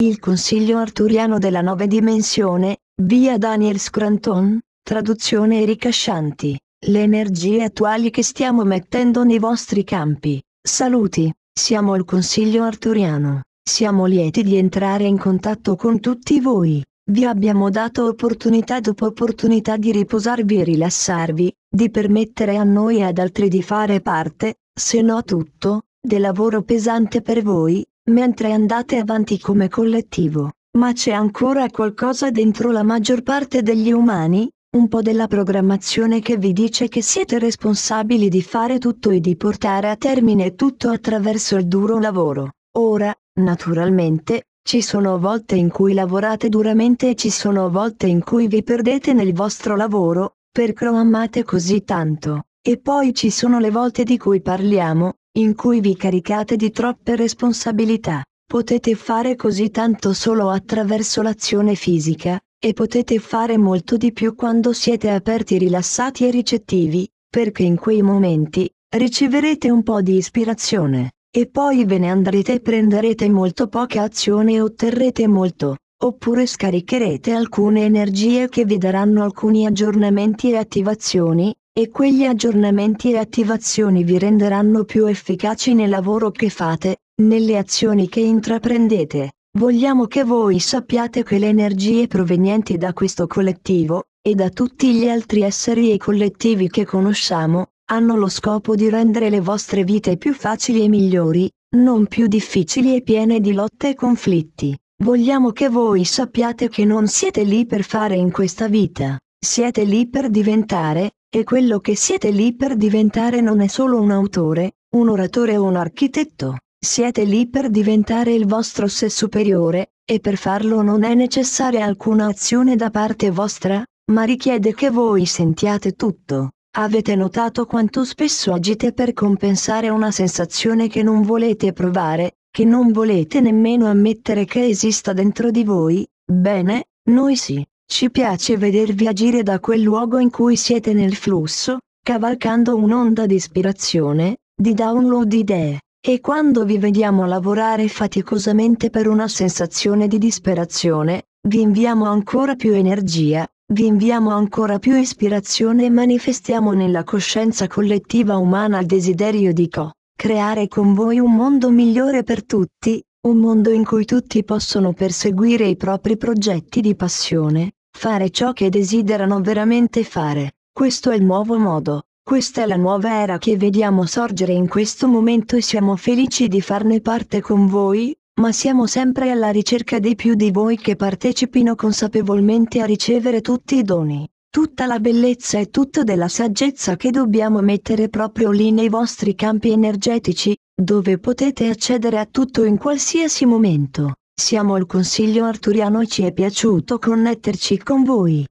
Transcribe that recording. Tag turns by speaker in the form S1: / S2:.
S1: Il Consiglio Arturiano della Nove Dimensione, via Daniel Scranton, traduzione Erika Scianti, le energie attuali che stiamo mettendo nei vostri campi. Saluti, siamo il Consiglio Arturiano, siamo lieti di entrare in contatto con tutti voi. Vi abbiamo dato opportunità dopo opportunità di riposarvi e rilassarvi, di permettere a noi e ad altri di fare parte, se no tutto, del lavoro pesante per voi, mentre andate avanti come collettivo. Ma c'è ancora qualcosa dentro la maggior parte degli umani, un po' della programmazione che vi dice che siete responsabili di fare tutto e di portare a termine tutto attraverso il duro lavoro. Ora, naturalmente, ci sono volte in cui lavorate duramente e ci sono volte in cui vi perdete nel vostro lavoro, perché lo amate così tanto, e poi ci sono le volte di cui parliamo, in cui vi caricate di troppe responsabilità. Potete fare così tanto solo attraverso l'azione fisica, e potete fare molto di più quando siete aperti, rilassati e ricettivi, perché in quei momenti, riceverete un po' di ispirazione, e poi ve ne andrete e prenderete molto poca azione e otterrete molto, oppure scaricherete alcune energie che vi daranno alcuni aggiornamenti e attivazioni, e quegli aggiornamenti e attivazioni vi renderanno più efficaci nel lavoro che fate, nelle azioni che intraprendete. Vogliamo che voi sappiate che le energie provenienti da questo collettivo, e da tutti gli altri esseri e collettivi che conosciamo, hanno lo scopo di rendere le vostre vite più facili e migliori, non più difficili e piene di lotte e conflitti. Vogliamo che voi sappiate che non siete lì per fare in questa vita, siete lì per diventare, e quello che siete lì per diventare non è solo un autore, un oratore o un architetto. Siete lì per diventare il vostro sé superiore, e per farlo non è necessaria alcuna azione da parte vostra, ma richiede che voi sentiate tutto. Avete notato quanto spesso agite per compensare una sensazione che non volete provare, che non volete nemmeno ammettere che esista dentro di voi? Bene, noi sì. Ci piace vedervi agire da quel luogo in cui siete nel flusso, cavalcando un'onda di ispirazione, di download idee, e quando vi vediamo lavorare faticosamente per una sensazione di disperazione, vi inviamo ancora più energia, vi inviamo ancora più ispirazione e manifestiamo nella coscienza collettiva umana il desiderio di co. Creare con voi un mondo migliore per tutti, un mondo in cui tutti possono perseguire i propri progetti di passione, fare ciò che desiderano veramente fare. Questo è il nuovo modo, questa è la nuova era che vediamo sorgere in questo momento e siamo felici di farne parte con voi, ma siamo sempre alla ricerca di più di voi che partecipino consapevolmente a ricevere tutti i doni, tutta la bellezza e tutta della saggezza che dobbiamo mettere proprio lì nei vostri campi energetici, dove potete accedere a tutto in qualsiasi momento. Siamo il Consiglio Arturiano e ci è piaciuto connetterci con voi.